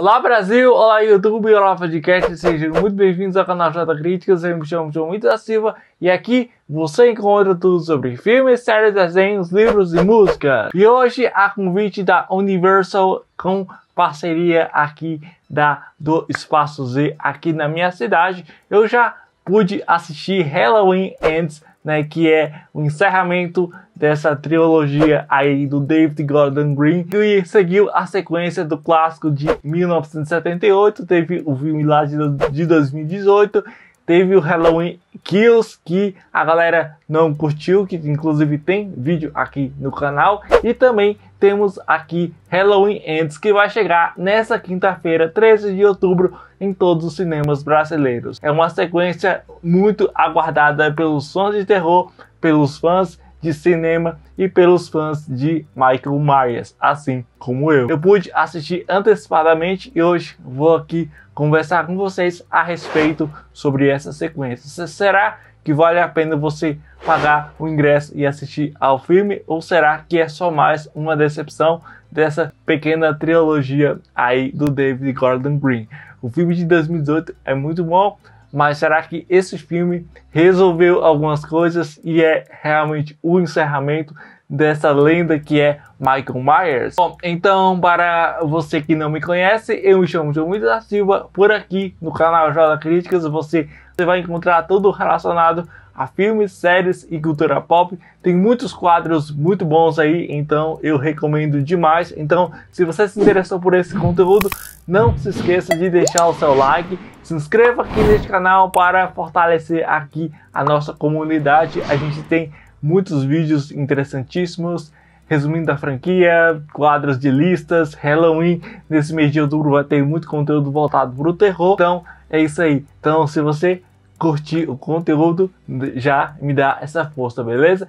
Olá Brasil, olá YouTube, olá podcast, sejam muito bem-vindos ao canal Jota Críticas, eu me chamo João Muito da Silva e aqui você encontra tudo sobre filmes, séries, desenhos, livros e música. E hoje a convite da Universal com parceria aqui da do Espaço Z aqui na minha cidade, eu já pude assistir Halloween Ends né, que é o encerramento dessa trilogia aí do David Gordon Green e seguiu a sequência do clássico de 1978, teve o filme lá de 2018 teve o Halloween Kills que a galera não curtiu, que inclusive tem vídeo aqui no canal, e também temos aqui Halloween Ends, que vai chegar nessa quinta-feira, 13 de outubro, em todos os cinemas brasileiros. É uma sequência muito aguardada pelos fãs de terror, pelos fãs de cinema e pelos fãs de Michael Myers, assim como eu. Eu pude assistir antecipadamente e hoje vou aqui conversar com vocês a respeito sobre essa sequência. Será que vale a pena você pagar o ingresso e assistir ao filme? Ou será que é só mais uma decepção dessa pequena trilogia aí do David Gordon Green? O filme de 2018 é muito bom, mas será que esse filme resolveu algumas coisas e é realmente o encerramento dessa lenda que é Michael Myers. Bom, então para você que não me conhece, eu me chamo João Luiz da Silva, por aqui no canal Joga Críticas você, você vai encontrar tudo relacionado a filmes, séries e cultura pop. Tem muitos quadros muito bons aí, então eu recomendo demais. Então, se você se interessou por esse conteúdo, não se esqueça de deixar o seu like, se inscreva aqui neste canal para fortalecer aqui a nossa comunidade. A gente tem muitos vídeos interessantíssimos, resumindo a franquia, quadros de listas, Halloween. Nesse mês de outubro vai ter muito conteúdo voltado para o terror. Então é isso aí. Então se você curtir o conteúdo, já me dá essa força, beleza?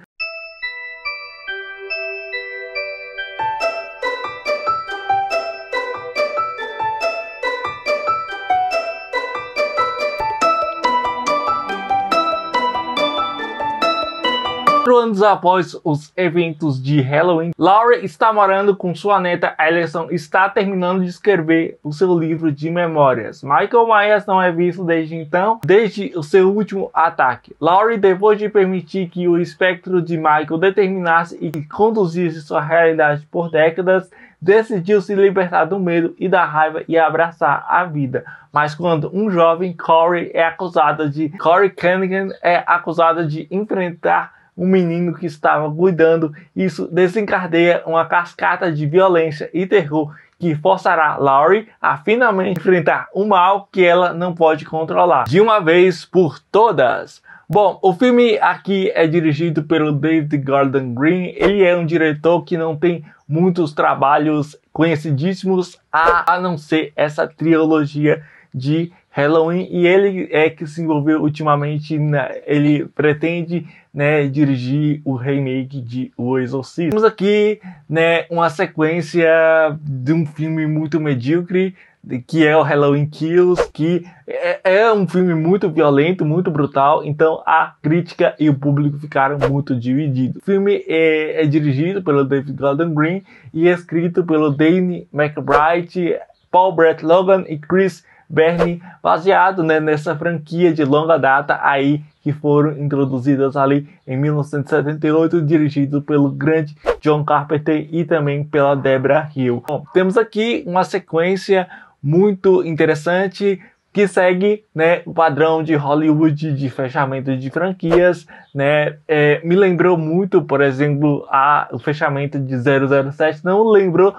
Quatro anos após os eventos de Halloween, Laurie está morando com sua neta Alison e está terminando de escrever o seu livro de memórias. Michael Myers não é visto desde então, desde o seu último ataque. Laurie, depois de permitir que o espectro de Michael determinasse e conduzisse sua realidade por décadas, decidiu se libertar do medo e da raiva e abraçar a vida. Mas quando um jovem Corey é acusada de Corey Cunningham é acusada de enfrentar um menino que estava cuidando. Isso desencadeia uma cascata de violência e terror que forçará Laurie a finalmente enfrentar o mal que ela não pode controlar, de uma vez por todas. Bom, o filme aqui é dirigido pelo David Gordon Green. Ele é um diretor que não tem muitos trabalhos conhecidíssimos a, a não ser essa trilogia de Halloween e ele é que se envolveu ultimamente, na, ele pretende né, dirigir o remake de O Exorcista. Temos aqui, né, uma sequência de um filme muito medíocre, que é o Halloween Kills, que é, é, um filme muito violento, muito brutal, então a crítica e o público ficaram muito divididos. O filme é, é dirigido pelo David Gordon Green e é escrito pelo Danny McBride, Paul Brett Logan e Chris Bernie, baseado né, nessa franquia de longa data aí que foram introduzidas ali em 1978, dirigido pelo grande John Carpenter e também pela Debra Hill. Bom, temos aqui uma sequência muito interessante que segue né, o padrão de Hollywood de fechamento de franquias. Né? É, me lembrou muito, por exemplo, a, o fechamento de 007. Não lembrou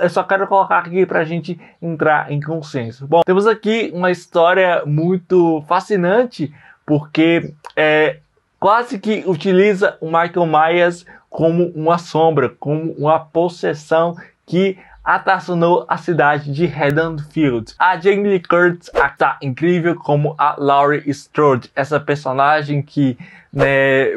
eu só quero colocar aqui para a gente entrar em consenso. Bom, temos aqui uma história muito fascinante, porque é, quase que utiliza o Michael Myers como uma sombra, como uma possessão que atacionou a cidade de Redonfield. A Jamie Lee Curtis está incrível como a Laurie Strode, essa personagem que né,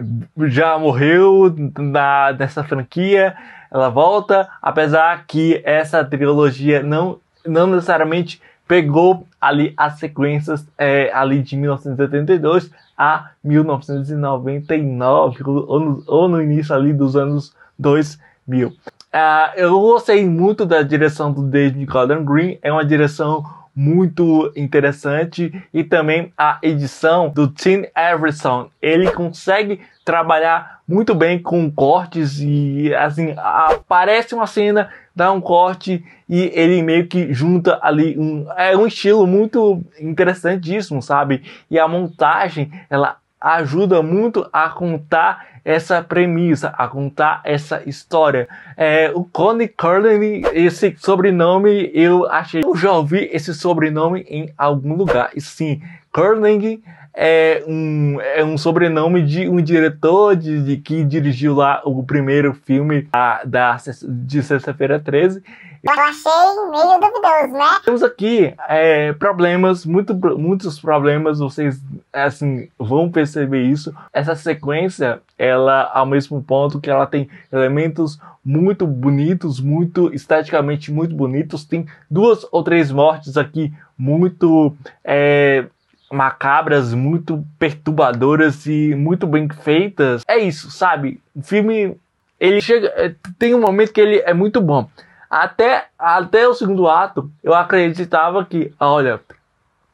já morreu na, nessa franquia, ela volta, apesar que essa trilogia não, não necessariamente pegou ali as sequências é, ali de 1982 a 1999 ou no, ou no início ali dos anos 2000. Uh, ah, eu gostei muito da direção do David Gordon Green, é uma direção muito interessante e também a edição do Tim Everson. Ele consegue trabalhar muito bem com cortes e assim aparece uma cena, dá um corte e ele meio que junta ali um é um estilo muito interessantíssimo, sabe? E a montagem ela ajuda muito a contar essa premissa, a contar essa história. É, o Connie Curley, esse sobrenome, eu achei. Eu já ouvi esse sobrenome em algum lugar. E sim, Curling é um, é um sobrenome de um diretor de, de que dirigiu lá o primeiro filme a, ah, da, de Sexta-feira 13. Eu achei meio duvidoso, né? Temos aqui é, problemas, muito, muitos problemas, vocês é, assim vão perceber isso. Essa sequência, ela ao mesmo ponto que ela tem elementos muito bonitos, muito esteticamente muito bonitos, tem duas ou três mortes aqui muito é, macabras, muito perturbadoras e muito bem feitas. É isso, sabe? O filme ele chega, é, tem um momento que ele é muito bom. Até, até o segundo ato, eu acreditava que, olha,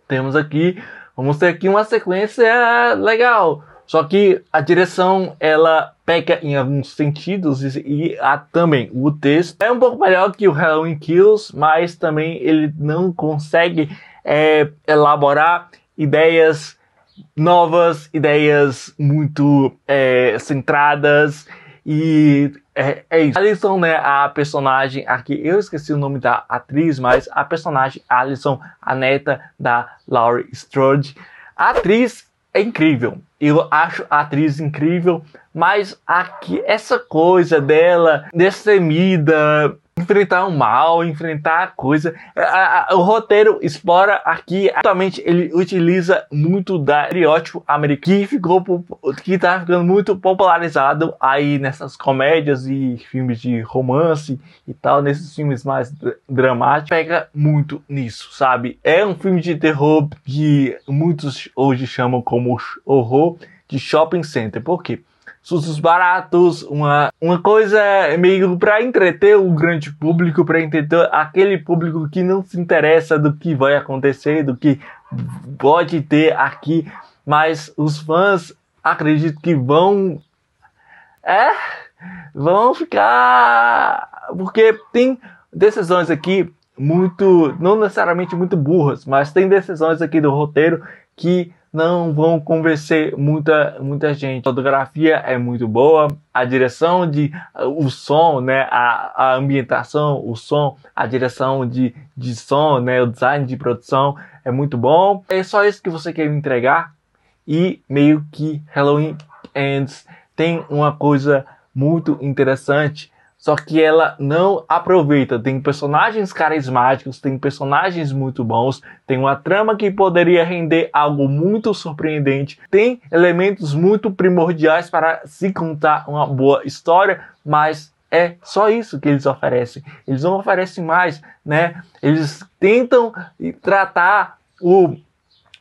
temos aqui, vamos ter aqui uma sequência legal. Só que a direção ela peca em alguns sentidos e, e a, também o texto é um pouco melhor que o Halloween Kills, mas também ele não consegue é, elaborar ideias novas, ideias muito é, centradas e é, é isso. Alison, né? A personagem aqui, eu esqueci o nome da atriz, mas a personagem Alison, a neta da Laurie Strode. atriz é incrível. Eu acho a atriz incrível, mas aqui essa coisa dela destemida, enfrentar o mal, enfrentar a coisa. A, a, o roteiro explora aqui, atualmente ele utiliza muito da estereótipo americano que ficou que tá ficando muito popularizado aí nessas comédias e filmes de romance e tal, nesses filmes mais dramáticos, pega muito nisso, sabe? É um filme de terror que muitos hoje chamam como horror de shopping center. Por quê? sustos baratos, uma, uma coisa é meio para entreter o grande público, para entreter aquele público que não se interessa do que vai acontecer, do que pode ter aqui, mas os fãs acredito que vão é vão ficar porque tem decisões aqui muito não necessariamente muito burras, mas tem decisões aqui do roteiro que não vão convencer muita, muita gente. A fotografia é muito boa, a direção de o som, né, a, a ambientação, o som, a direção de, de som, né, o design de produção é muito bom. É só isso que você quer me entregar e meio que Halloween Ends tem uma coisa muito interessante só que ela não aproveita. Tem personagens carismáticos, tem personagens muito bons, tem uma trama que poderia render algo muito surpreendente, tem elementos muito primordiais para se contar uma boa história, mas é só isso que eles oferecem. Eles não oferecem mais, né? Eles tentam tratar o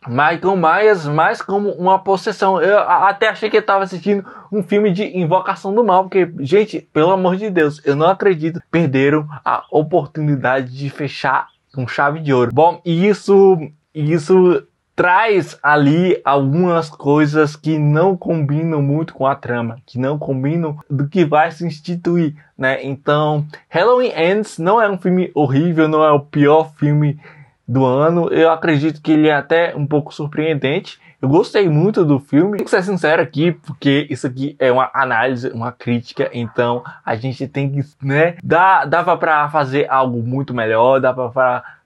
Michael Myers mais como uma possessão. Eu até achei que eu tava assistindo um filme de invocação do mal, porque, gente, pelo amor de Deus, eu não acredito. Perderam a oportunidade de fechar com chave de ouro. Bom, e isso, isso traz ali algumas coisas que não combinam muito com a trama, que não combinam do que vai se instituir, né? Então, Halloween Ends não é um filme horrível, não é o pior filme do ano. Eu acredito que ele é até um pouco surpreendente. Eu gostei muito do filme. Tem que ser sincero aqui, porque isso aqui é uma análise, uma crítica. Então a gente tem que, né? Dá, dava para fazer algo muito melhor, dava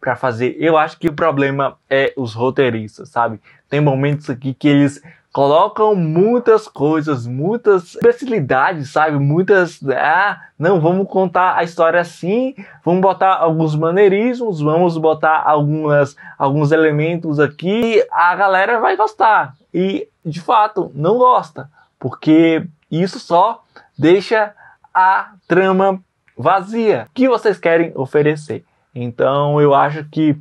para fazer. Eu acho que o problema é os roteiristas, sabe? Tem momentos aqui que eles colocam muitas coisas, muitas facilidades, sabe? Muitas. Ah, não, vamos contar a história assim, vamos botar alguns maneirismos, vamos botar algumas, alguns elementos aqui, a galera vai gostar. E, de fato, não gosta, porque isso só deixa a trama vazia que vocês querem oferecer. Então, eu acho que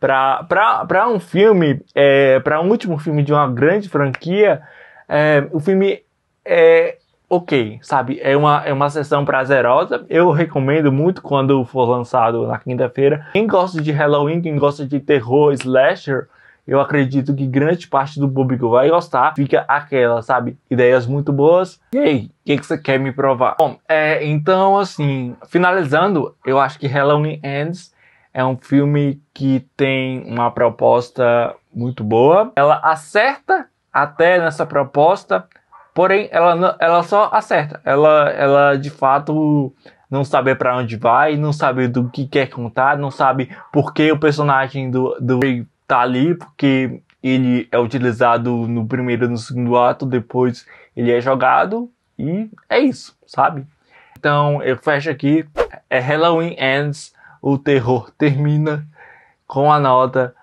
para um filme, é, para um último filme de uma grande franquia, é, o filme é ok, sabe? É uma, é uma sessão prazerosa. Eu recomendo muito quando for lançado na quinta-feira. Quem gosta de Halloween, quem gosta de terror, slasher, eu acredito que grande parte do público vai gostar. Fica aquela, sabe? Ideias muito boas. E aí, o que, que você quer me provar? Bom, é, então assim, finalizando, eu acho que Halloween Ends é um filme que tem uma proposta muito boa. Ela acerta até nessa proposta, porém ela, ela só acerta. Ela, ela de fato não sabe para onde vai, não sabe do que quer contar, não sabe por que o personagem do, do Ray tá ali, porque ele é utilizado no primeiro e no segundo ato, depois ele é jogado e é isso, sabe? Então eu fecho aqui. É Halloween Ends o terror termina com a nota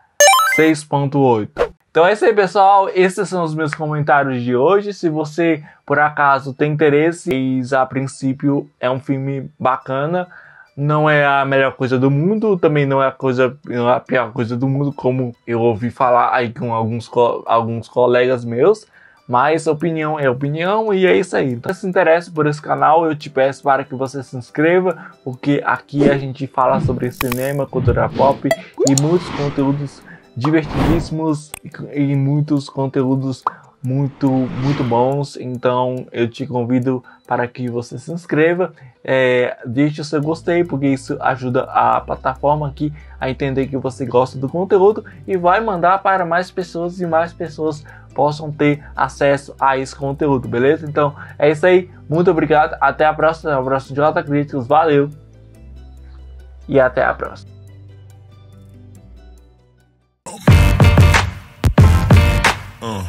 6.8. Então é isso aí, pessoal. Esses são os meus comentários de hoje. Se você, por acaso, tem interesse, a princípio é um filme bacana. Não é a melhor coisa do mundo, também não é a, coisa, não é a pior coisa do mundo, como eu ouvi falar aí com alguns, co alguns colegas meus. Mas opinião é opinião e é isso aí. Então, se você se interessa por esse canal, eu te peço para que você se inscreva, porque aqui a gente fala sobre cinema, cultura pop e muitos conteúdos divertidíssimos e muitos conteúdos muito, muito bons. Então eu te convido para que você se inscreva, é, deixe o seu gostei, porque isso ajuda a plataforma aqui a entender que você gosta do conteúdo e vai mandar para mais pessoas e mais pessoas possam ter acesso a esse conteúdo, beleza? Então é isso aí, muito obrigado, até a próxima, é o próximo Jota Críticos, valeu e até a próxima. Uh.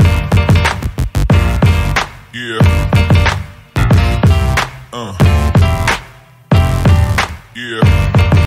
Yeah. Uh. Yeah.